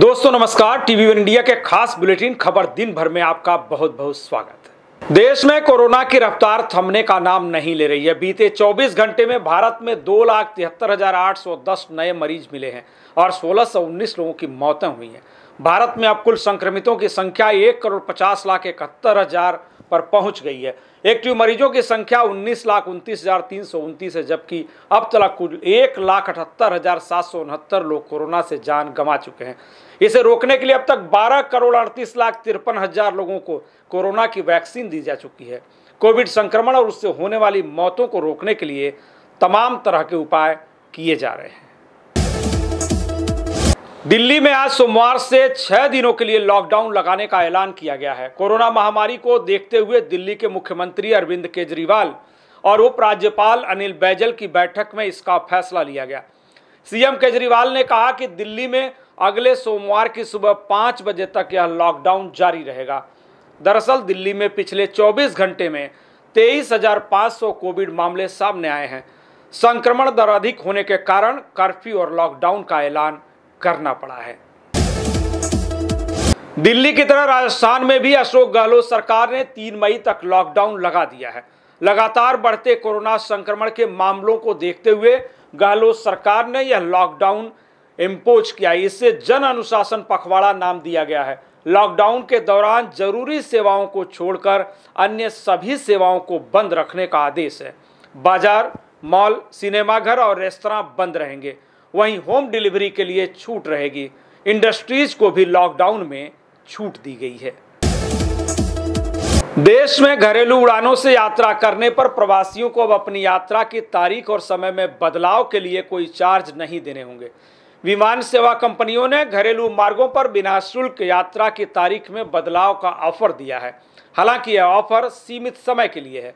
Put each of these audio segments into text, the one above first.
दोस्तों नमस्कार TV one India के खास बुलेटिन खबर दिन भर में आपका बहुत बहुत स्वागत देश में कोरोना की रफ्तार थमने का नाम नहीं ले रही है बीते 24 घंटे में भारत में दो लाख तिहत्तर हजार आठ सौ दस नए मरीज मिले हैं और सोलह सौ उन्नीस लोगों की मौतें हुई हैं भारत में अब कुल संक्रमितों की संख्या एक करोड़ पचास लाख इकहत्तर हजार पर पहुंच गई है एक्टिव मरीजों की संख्या उन्नीस लाख उनतीस हज़ार तीन सौ उनतीस है जबकि अब तक कुल एक लाख अठहत्तर हज़ार सात सौ उनहत्तर लोग कोरोना से जान गंवा चुके हैं इसे रोकने के लिए अब तक बारह करोड़ अड़तीस लाख तिरपन हज़ार लोगों को कोरोना की वैक्सीन दी जा चुकी है कोविड संक्रमण और उससे होने वाली मौतों को रोकने के लिए तमाम तरह के उपाय किए जा रहे हैं दिल्ली में आज सोमवार से छह दिनों के लिए लॉकडाउन लगाने का ऐलान किया गया है कोरोना महामारी को देखते हुए दिल्ली के मुख्यमंत्री अरविंद केजरीवाल और उपराज्यपाल अनिल बैजल की बैठक में इसका फैसला लिया गया सीएम केजरीवाल ने कहा कि दिल्ली में अगले सोमवार की सुबह पाँच बजे तक यह लॉकडाउन जारी रहेगा दरअसल दिल्ली में पिछले चौबीस घंटे में तेईस कोविड मामले सामने आए हैं संक्रमण दर अधिक होने के कारण कर्फ्यू और लॉकडाउन का ऐलान करना पड़ा है दिल्ली की तरह राजस्थान में भी अशोक गहलोत सरकार ने तीन मई तक लॉकडाउन लगा दिया है लगातार बढ़ते कोरोना संक्रमण के मामलों को देखते हुए गहलोत सरकार ने यह लॉकडाउन इम्पोज किया इसे जन अनुशासन पखवाड़ा नाम दिया गया है लॉकडाउन के दौरान जरूरी सेवाओं को छोड़कर अन्य सभी सेवाओं को बंद रखने का आदेश है बाजार मॉल सिनेमाघर और रेस्तरा बंद रहेंगे वहीं होम डिलीवरी के लिए छूट रहेगी इंडस्ट्रीज को भी लॉकडाउन में छूट दी गई है देश में घरेलू उड़ानों से यात्रा करने पर प्रवासियों को अब अपनी यात्रा की तारीख और समय में बदलाव के लिए कोई चार्ज नहीं देने होंगे विमान सेवा कंपनियों ने घरेलू मार्गों पर बिना शुल्क यात्रा की तारीख में बदलाव का ऑफर दिया है हालांकि यह ऑफर सीमित समय के लिए है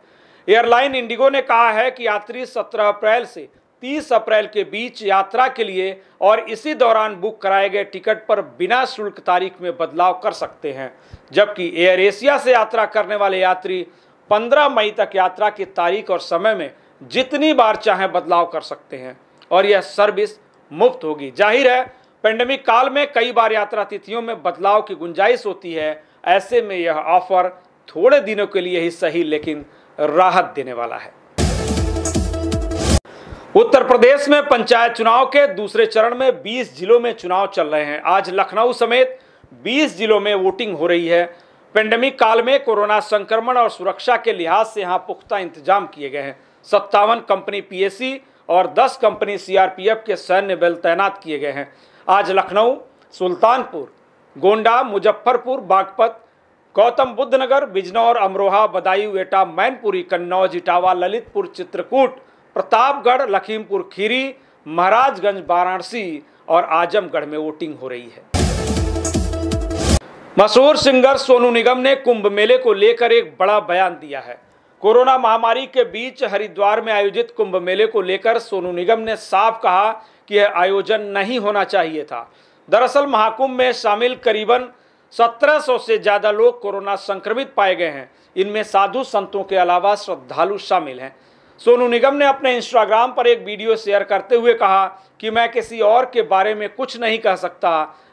एयरलाइन इंडिगो ने कहा है कि यात्री 17 अप्रैल से 30 अप्रैल के बीच यात्रा के लिए और इसी दौरान बुक कराए गए टिकट पर बिना शुल्क तारीख में बदलाव कर सकते हैं जबकि एयर एशिया से यात्रा करने वाले यात्री 15 मई तक यात्रा की तारीख और समय में जितनी बार चाहें बदलाव कर सकते हैं और यह सर्विस मुफ्त होगी जाहिर है पेंडेमिक काल में कई बार यात्रा तिथियों में बदलाव की गुंजाइश होती है ऐसे में यह ऑफर थोड़े दिनों के लिए ही सही लेकिन राहत देने वाला है उत्तर प्रदेश में पंचायत चुनाव के दूसरे चरण में 20 जिलों में चुनाव चल रहे हैं आज लखनऊ समेत 20 जिलों में वोटिंग हो रही है पेंडेमिक काल में कोरोना संक्रमण और सुरक्षा के लिहाज से यहाँ पुख्ता इंतजाम किए गए हैं सत्तावन कंपनी पीएसी और 10 कंपनी सीआरपीएफ के सैन्य बल तैनात किए गए हैं आज लखनऊ सुल्तानपुर गोंडा मुजफ्फरपुर बागपत गौतम बुद्ध नगर बिजनौर अमरोहा बदायूं एटा मैनपुरी कन्नौज इटावा ललितपुर चित्रकूट प्रतापगढ़ लखीमपुर खीरी महाराजगंज वाराणसी और आजमगढ़ में वोटिंग हो रही है मशहूर सिंगर सोनू निगम ने कुंभ मेले को लेकर एक बड़ा बयान दिया है कोरोना महामारी के बीच हरिद्वार में आयोजित कुंभ मेले को लेकर सोनू निगम ने साफ कहा कि यह आयोजन नहीं होना चाहिए था दरअसल महाकुंभ में शामिल करीबन 1700 से ज़्यादा लोग कोरोना संक्रमित पाए गए हैं इनमें साधु संतों के अलावा श्रद्धालु शामिल हैं सोनू निगम ने अपने इंस्टाग्राम पर एक वीडियो शेयर करते हुए कहा कि मैं किसी और के बारे में कुछ नहीं कह सकता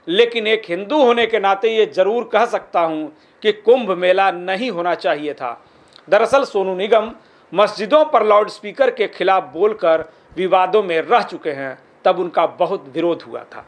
लेकिन एक हिंदू होने के नाते ये जरूर कह सकता हूँ कि कुंभ मेला नहीं होना चाहिए था दरअसल सोनू निगम मस्जिदों पर लाउड स्पीकर के खिलाफ बोलकर विवादों में रह चुके हैं तब उनका बहुत विरोध हुआ था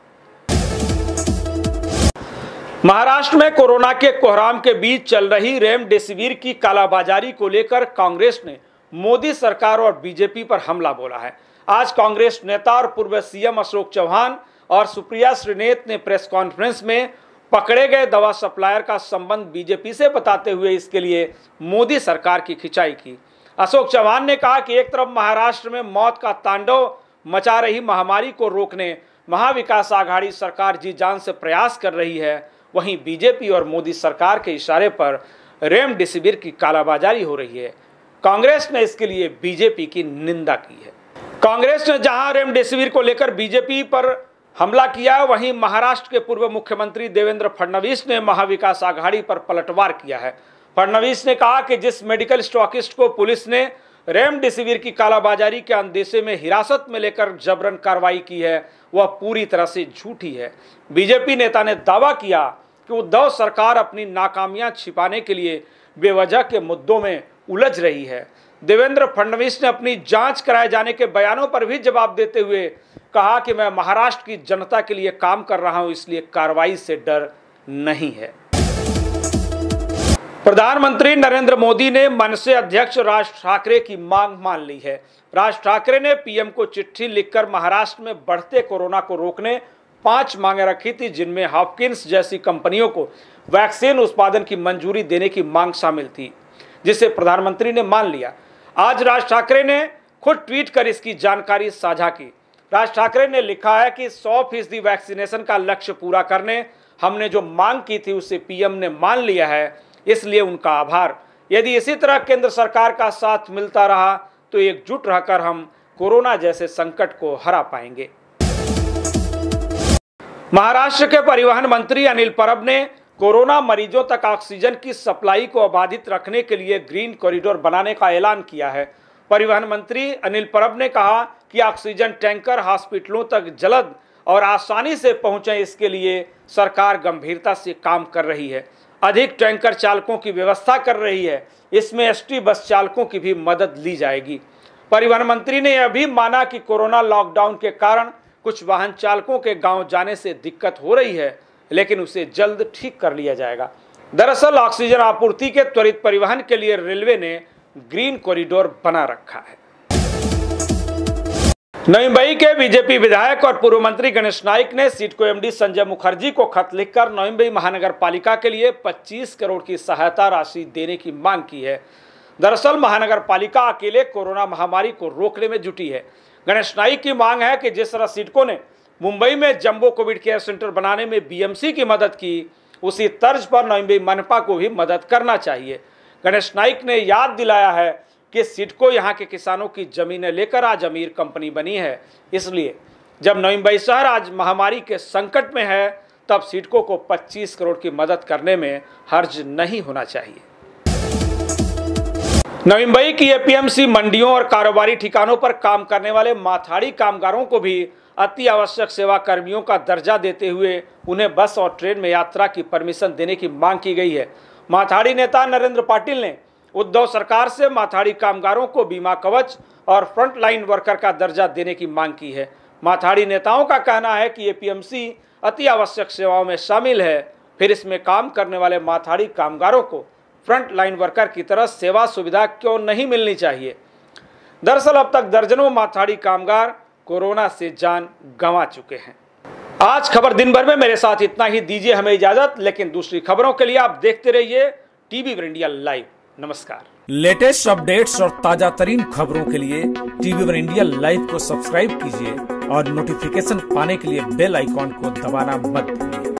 महाराष्ट्र में कोरोना के कोहराम के बीच चल रही रेमडेसिविर की कालाबाजारी को लेकर कांग्रेस ने मोदी सरकार और बीजेपी पर हमला बोला है आज कांग्रेस नेता और पूर्व सीएम अशोक चौहान और सुप्रिया श्रीनेत ने प्रेस कॉन्फ्रेंस में पकड़े गए दवा सप्लायर का संबंध बीजेपी से बताते हुए इसके लिए मोदी सरकार की खिंचाई की अशोक चौहान ने कहा कि एक तरफ महाराष्ट्र में मौत का तांडव मचा रही महामारी को रोकने महाविकास आघाड़ी सरकार जी जान से प्रयास कर रही है वहीं बीजेपी और मोदी सरकार के इशारे पर रेमडेसिविर की कालाबाजारी हो रही है कांग्रेस ने इसके लिए बीजेपी की निंदा की है कांग्रेस ने जहां रेमडेसिविर को लेकर बीजेपी पर हमला किया वहीं महाराष्ट्र के पूर्व मुख्यमंत्री देवेंद्र फडणवीस ने महाविकास आघाड़ी पर पलटवार किया है फडणवीस ने कहा कि जिस मेडिकल स्टॉकिस्ट को पुलिस ने रेमडेसिविर की कालाबाजारी के अंदेशे में हिरासत में लेकर जबरन कार्रवाई की है वह पूरी तरह से झूठी है बीजेपी नेता ने दावा किया कि उद्धव सरकार अपनी नाकामियां छिपाने के लिए बेवजह के मुद्दों में उलझ रही है देवेंद्र फडणवीस ने अपनी जांच कराए जाने के बयानों पर भी जवाब देते हुए कहा कि मैं महाराष्ट्र की जनता के लिए काम कर रहा हूं इसलिए कार्रवाई से डर नहीं है प्रधानमंत्री नरेंद्र मोदी ने मनसे अध्यक्ष राज ठाकरे की मांग मान ली है राज ठाकरे ने पीएम को चिट्ठी लिखकर महाराष्ट्र में बढ़ते कोरोना को रोकने पांच मांगे रखी थी जिनमें हॉपकिंस जैसी कंपनियों को वैक्सीन उत्पादन की मंजूरी देने की मांग शामिल थी जिसे प्रधानमंत्री ने मान लिया आज राज ठाकरे ने खुद ट्वीट कर इसकी जानकारी साझा की राज ठाकरे ने लिखा है कि 100 फीसदी वैक्सीनेशन का लक्ष्य पूरा करने हमने जो मांग की थी उसे पीएम ने मान लिया है इसलिए उनका आभार यदि इसी तरह केंद्र सरकार का साथ मिलता रहा तो एकजुट रहकर हम कोरोना जैसे संकट को हरा पाएंगे महाराष्ट्र के परिवहन मंत्री अनिल परब ने कोरोना मरीजों तक ऑक्सीजन की सप्लाई को अबाधित रखने के लिए ग्रीन कॉरिडोर बनाने का ऐलान किया है परिवहन मंत्री अनिल परब ने कहा कि ऑक्सीजन टैंकर हॉस्पिटलों तक जल्द और आसानी से पहुंचे इसके लिए सरकार गंभीरता से काम कर रही है अधिक टैंकर चालकों की व्यवस्था कर रही है इसमें एसटी बस चालकों की भी मदद ली जाएगी परिवहन मंत्री ने यह भी माना कि कोरोना लॉकडाउन के कारण कुछ वाहन चालकों के गांव जाने से दिक्कत हो रही है लेकिन उसे जल्द ठीक कर लिया जाएगा दरअसल ऑक्सीजन आपूर्ति के त्वरित परिवहन के लिए रेलवे ने ग्रीन कॉरिडोर बना रखा है नई मुंबई के बीजेपी विधायक और पूर्व मंत्री गणेश नाइक ने सीट को एमडी संजय मुखर्जी को खत लिखकर नई मुंबई महानगर पालिका के लिए 25 करोड़ की सहायता राशि देने की मांग की है दरअसल महानगर पालिका अकेले कोरोना महामारी को रोकने में जुटी है गणेश नाइक की मांग है कि जिस तरह सीटकों ने मुंबई में जंबो कोविड केयर सेंटर बनाने में बीएमसी की मदद की उसी तर्ज पर नवी मनपा को भी मदद करना चाहिए गणेश नाइक ने याद दिलाया है कि सिडको यहाँ के किसानों की ज़मीनें लेकर आज अमीर कंपनी बनी है इसलिए जब नवी शहर आज महामारी के संकट में है तब सिडको को 25 करोड़ की मदद करने में हर्ज नहीं होना चाहिए नवम्बई की एपीएमसी मंडियों और कारोबारी ठिकानों पर काम करने वाले माथाड़ी कामगारों को भी अति आवश्यक सेवा कर्मियों का दर्जा देते हुए उन्हें बस और ट्रेन में यात्रा की परमिशन देने की मांग की गई है माथाड़ी नेता नरेंद्र पाटिल ने उद्धव सरकार से माथाड़ी कामगारों को बीमा कवच और फ्रंटलाइन वर्कर का दर्जा देने की मांग की है माथाड़ी नेताओं का कहना है कि ए अति आवश्यक सेवाओं में शामिल है फिर इसमें काम करने वाले माथाड़ी कामगारों को फ्रंट लाइन वर्कर की तरह सेवा सुविधा क्यों नहीं मिलनी चाहिए दरअसल अब तक दर्जनों माथाड़ी कामगार कोरोना से जान गंवा चुके हैं आज खबर दिन भर में मेरे साथ इतना ही दीजिए हमें इजाजत लेकिन दूसरी खबरों के लिए आप देखते रहिए टीवी इंडिया लाइव नमस्कार लेटेस्ट अपडेट्स और ताजा तरीन खबरों के लिए टीवी इंडिया लाइव को सब्सक्राइब कीजिए और नोटिफिकेशन पाने के लिए बेल आइकॉन को दबाना मत भूलिए